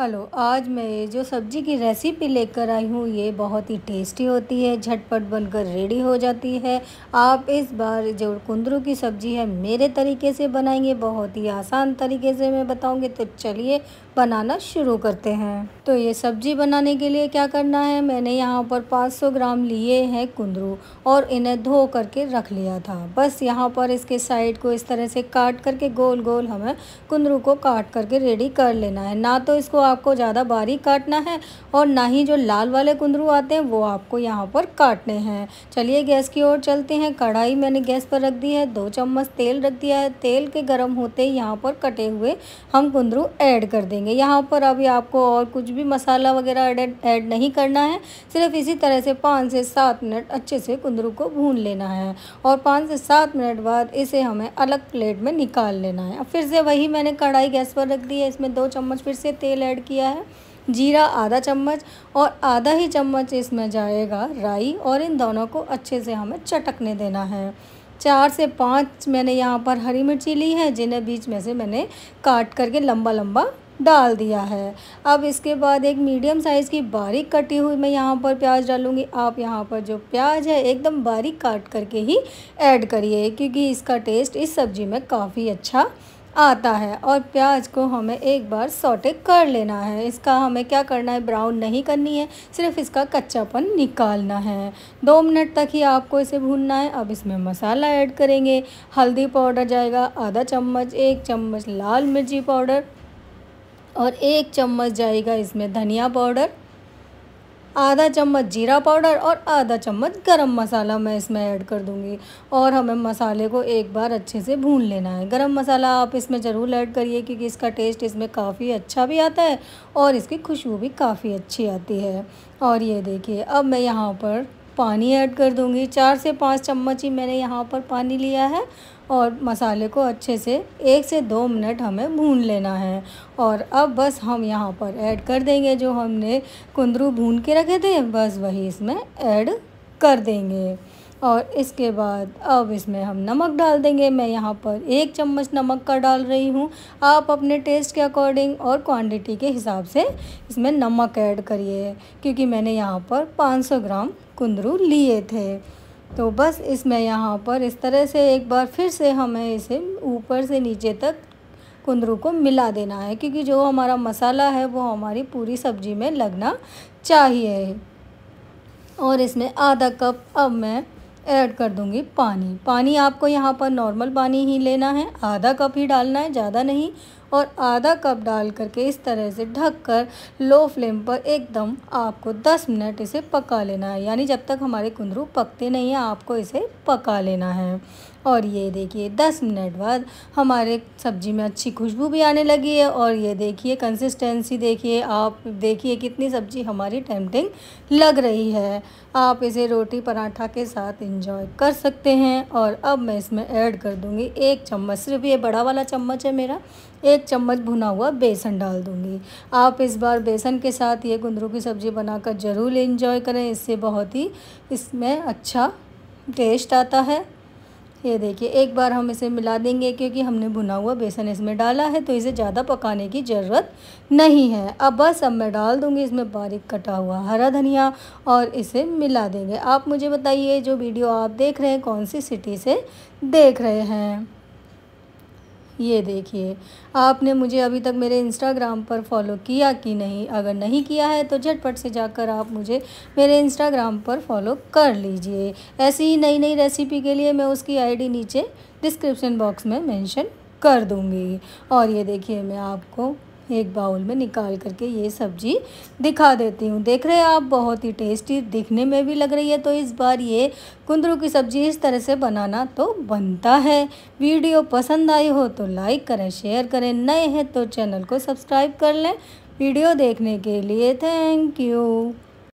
hello आज मैं जो सब्जी की रेसिपी लेकर आई हूँ ये बहुत ही टेस्टी होती है झटपट बनकर रेडी हो जाती है आप इस बार जो कुंदरू की सब्जी है मेरे तरीके से बनाएंगे बहुत ही आसान तरीके से मैं बताऊँगी तो चलिए बनाना शुरू करते हैं तो ये सब्जी बनाने के लिए क्या करना है मैंने यहाँ पर 500 ग्राम लिए हैं कुंदरू और इन्हें धो करके रख लिया था बस यहाँ पर इसके साइड को इस तरह से काट करके गोल गोल हमें कुंदरू को काट करके रेडी कर लेना है ना तो इसको आपको ज़्यादा बारीक काटना है और ना ही जो लाल वाले कुंदरू आते हैं वो आपको यहाँ पर काटने हैं चलिए गैस की ओर चलते हैं कढ़ाई मैंने गैस पर रख दी है दो चम्मच तेल रख दिया है तेल के गर्म होते ही यहाँ पर कटे हुए हम कुंदरू ऐड कर देंगे यहाँ पर अभी आपको और कुछ भी मसाला वगैरह ऐड नहीं करना है सिर्फ इसी तरह से पाँच से सात मिनट अच्छे से कुंदरू को भून लेना है और पाँच से सात मिनट बाद इसे हमें अलग प्लेट में निकाल लेना है फिर से वही मैंने कढ़ाई गैस पर रख दी है इसमें दो चम्मच फिर से तेल ऐड ऐड किया है जीरा आधा चम्मच और आधा ही चम्मच इसमें जाएगा राई और इन दोनों को अच्छे से हमें चटकने देना है चार से पाँच मैंने यहाँ पर हरी मिर्ची ली है जिन्हें बीच में से मैंने काट करके लंबा लंबा डाल दिया है अब इसके बाद एक मीडियम साइज़ की बारीक कटी हुई मैं यहाँ पर प्याज डालूँगी आप यहाँ पर जो प्याज है एकदम बारीक काट करके ही ऐड करिए क्योंकि इसका टेस्ट इस सब्ज़ी में काफ़ी अच्छा आता है और प्याज को हमें एक बार सॉटे कर लेना है इसका हमें क्या करना है ब्राउन नहीं करनी है सिर्फ इसका कच्चापन निकालना है दो मिनट तक ही आपको इसे भूनना है अब इसमें मसाला ऐड करेंगे हल्दी पाउडर जाएगा आधा चम्मच एक चम्मच लाल मिर्ची पाउडर और एक चम्मच जाएगा इसमें धनिया पाउडर आधा चम्मच जीरा पाउडर और आधा चम्मच गरम मसाला मैं इसमें ऐड कर दूँगी और हमें मसाले को एक बार अच्छे से भून लेना है गरम मसाला आप इसमें ज़रूर ऐड करिए क्योंकि इसका टेस्ट इसमें काफ़ी अच्छा भी आता है और इसकी खुशबू भी काफ़ी अच्छी आती है और ये देखिए अब मैं यहाँ पर पानी ऐड कर दूँगी चार से पाँच चम्मच ही मैंने यहाँ पर पानी लिया है और मसाले को अच्छे से एक से दो मिनट हमें भून लेना है और अब बस हम यहाँ पर ऐड कर देंगे जो हमने कुंदरू भून के रखे थे बस वही इसमें ऐड कर देंगे और इसके बाद अब इसमें हम नमक डाल देंगे मैं यहाँ पर एक चम्मच नमक का डाल रही हूँ आप अपने टेस्ट के अकॉर्डिंग और क्वांटिटी के हिसाब से इसमें नमक ऐड करिए क्योंकि मैंने यहाँ पर 500 ग्राम कुंदरू लिए थे तो बस इसमें यहाँ पर इस तरह से एक बार फिर से हमें इसे ऊपर से नीचे तक कुंदरू को मिला देना है क्योंकि जो हमारा मसाला है वो हमारी पूरी सब्जी में लगना चाहिए और इसमें आधा कप अब मैं ऐड कर दूंगी पानी पानी आपको यहाँ पर नॉर्मल पानी ही लेना है आधा कप ही डालना है ज़्यादा नहीं और आधा कप डाल करके इस तरह से ढक कर लो फ्लेम पर एकदम आपको 10 मिनट इसे पका लेना है यानी जब तक हमारे कुंदरू पकते नहीं हैं आपको इसे पका लेना है और ये देखिए 10 मिनट बाद हमारे सब्ज़ी में अच्छी खुशबू भी आने लगी है और ये देखिए कंसिस्टेंसी देखिए आप देखिए कितनी सब्ज़ी हमारी टेम्पटिंग लग रही है आप इसे रोटी पराठा के साथ इंजॉय कर सकते हैं और अब मैं इसमें ऐड कर दूँगी एक चम्मच सिर्फ ये बड़ा वाला चम्मच है मेरा एक चम्मच भुना हुआ बेसन डाल दूँगी आप इस बार बेसन के साथ ये गुंदरू की सब्ज़ी बनाकर ज़रूर इन्जॉय करें इससे बहुत ही इसमें अच्छा टेस्ट आता है ये देखिए एक बार हम इसे मिला देंगे क्योंकि हमने भुना हुआ बेसन इसमें डाला है तो इसे ज़्यादा पकाने की ज़रूरत नहीं है अब बस अब मैं डाल दूँगी इसमें बारीक कटा हुआ हरा धनिया और इसे मिला देंगे आप मुझे बताइए जो वीडियो आप देख रहे हैं कौन सी सिटी से देख रहे हैं ये देखिए आपने मुझे अभी तक मेरे इंस्टाग्राम पर फॉलो किया कि नहीं अगर नहीं किया है तो झटपट से जाकर आप मुझे मेरे इंस्टाग्राम पर फॉलो कर लीजिए ऐसी ही नई नई रेसिपी के लिए मैं उसकी आईडी नीचे डिस्क्रिप्शन बॉक्स में मेंशन कर दूँगी और ये देखिए मैं आपको एक बाउल में निकाल करके ये सब्जी दिखा देती हूँ देख रहे हैं आप बहुत ही टेस्टी दिखने में भी लग रही है तो इस बार ये कुंदरू की सब्जी इस तरह से बनाना तो बनता है वीडियो पसंद आई हो तो लाइक करें शेयर करें नए हैं तो चैनल को सब्सक्राइब कर लें वीडियो देखने के लिए थैंक यू